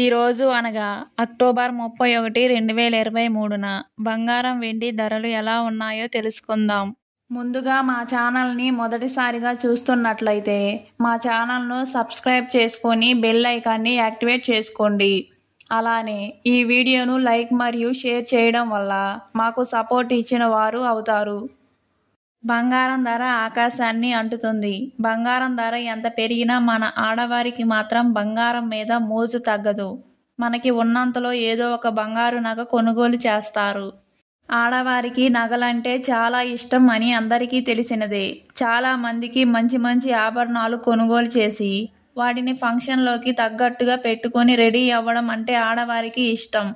ఈరోజు అనగా అక్టోబర్ ముప్పై ఒకటి రెండు వేల ఇరవై మూడున బంగారం వెండి ధరలు ఎలా ఉన్నాయో తెలుసుకుందాం ముందుగా మా ఛానల్ని మొదటిసారిగా చూస్తున్నట్లయితే మా ఛానల్ను సబ్స్క్రైబ్ చేసుకొని బెల్ ఐకాన్ని యాక్టివేట్ చేసుకోండి అలానే ఈ వీడియోను లైక్ మరియు షేర్ చేయడం వల్ల మాకు సపోర్ట్ ఇచ్చిన వారు అవుతారు బంగారం ధర ఆకాశాన్ని అంటుతుంది బంగారం ధర ఎంత పెరిగినా మన ఆడవారికి మాత్రం బంగారం మీద మోజు తగ్గదు మనకి ఉన్నంతలో ఏదో ఒక బంగారు నగ కొనుగోలు చేస్తారు ఆడవారికి నగలంటే చాలా ఇష్టం అని అందరికీ తెలిసినదే చాలామందికి మంచి మంచి ఆభరణాలు కొనుగోలు చేసి వాటిని ఫంక్షన్లోకి తగ్గట్టుగా పెట్టుకొని రెడీ అవ్వడం అంటే ఆడవారికి ఇష్టం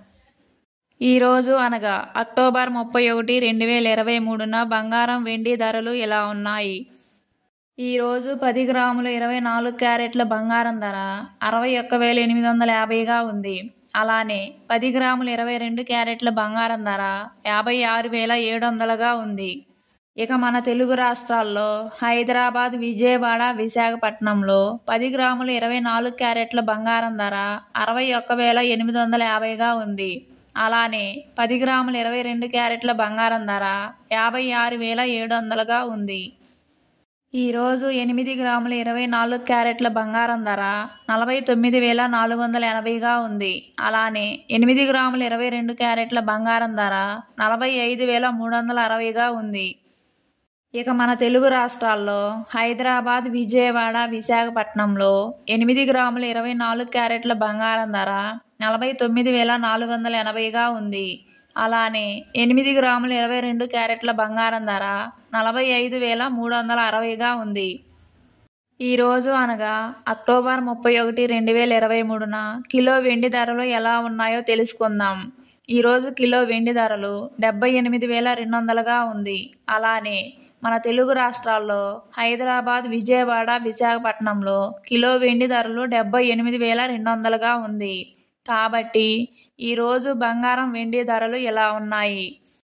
ఈ రోజు అనగా అక్టోబర్ ముప్పై ఒకటి రెండు వేల ఇరవై మూడున బంగారం వెండి ధరలు ఇలా ఉన్నాయి ఈరోజు పది గ్రాములు ఇరవై నాలుగు క్యారెట్ల బంగారం ధర అరవై ఒక్క వేల ఎనిమిది వందల యాభైగా ఉంది అలానే పది గ్రాములు ఇరవై రెండు క్యారెట్ల బంగారం ధర యాభై ఆరు వేల ఏడు వందలుగా ఉంది ఇక మన తెలుగు రాష్ట్రాల్లో హైదరాబాద్ విజయవాడ విశాఖపట్నంలో పది గ్రాములు ఇరవై నాలుగు క్యారెట్ల బంగారం ధర అరవై ఒక్క వేల ఎనిమిది వందల యాభైగా ఉంది అలానే పది గ్రాముల ఇరవై రెండు క్యారెట్ల బంగారం ధర యాభై ఆరు వేల ఏడు వందలుగా ఉంది ఈరోజు ఎనిమిది గ్రాముల ఇరవై నాలుగు క్యారెట్ల బంగారం ధర నలభై తొమ్మిది వేల నాలుగు వందల ఎనభైగా ఉంది అలానే ఎనిమిది గ్రాముల ఇరవై రెండు క్యారెట్ల బంగారం ధర నలభై ఐదు వేల మూడు వందల అరవైగా ఉంది ఇక మన తెలుగు రాష్ట్రాల్లో హైదరాబాద్ విజయవాడ విశాఖపట్నంలో ఎనిమిది గ్రాముల ఇరవై నాలుగు క్యారెట్ల బంగారం ధర నలభై తొమ్మిది వేల నాలుగు వందల ఎనభైగా ఉంది అలానే ఎనిమిది గ్రాముల ఇరవై రెండు క్యారెట్ల బంగారం ధర నలభై ఐదు వేల మూడు వందల అరవైగా ఉంది ఈరోజు అనగా అక్టోబర్ ముప్పై ఒకటి రెండు వేల ఇరవై మూడున కిలో వెండి ధరలు ఎలా ఉన్నాయో తెలుసుకుందాం ఈరోజు కిలో వెండి ధరలు డెబ్బై ఎనిమిది వేల రెండు వందలుగా ఉంది అలానే మన తెలుగు రాష్ట్రాల్లో హైదరాబాద్ విజయవాడ విశాఖపట్నంలో కిలో వెండి ధరలు డెబ్బై ఎనిమిది వేల రెండు వందలుగా ఉంది కాబట్టి ఈరోజు బంగారం వెండి ధరలు ఇలా ఉన్నాయి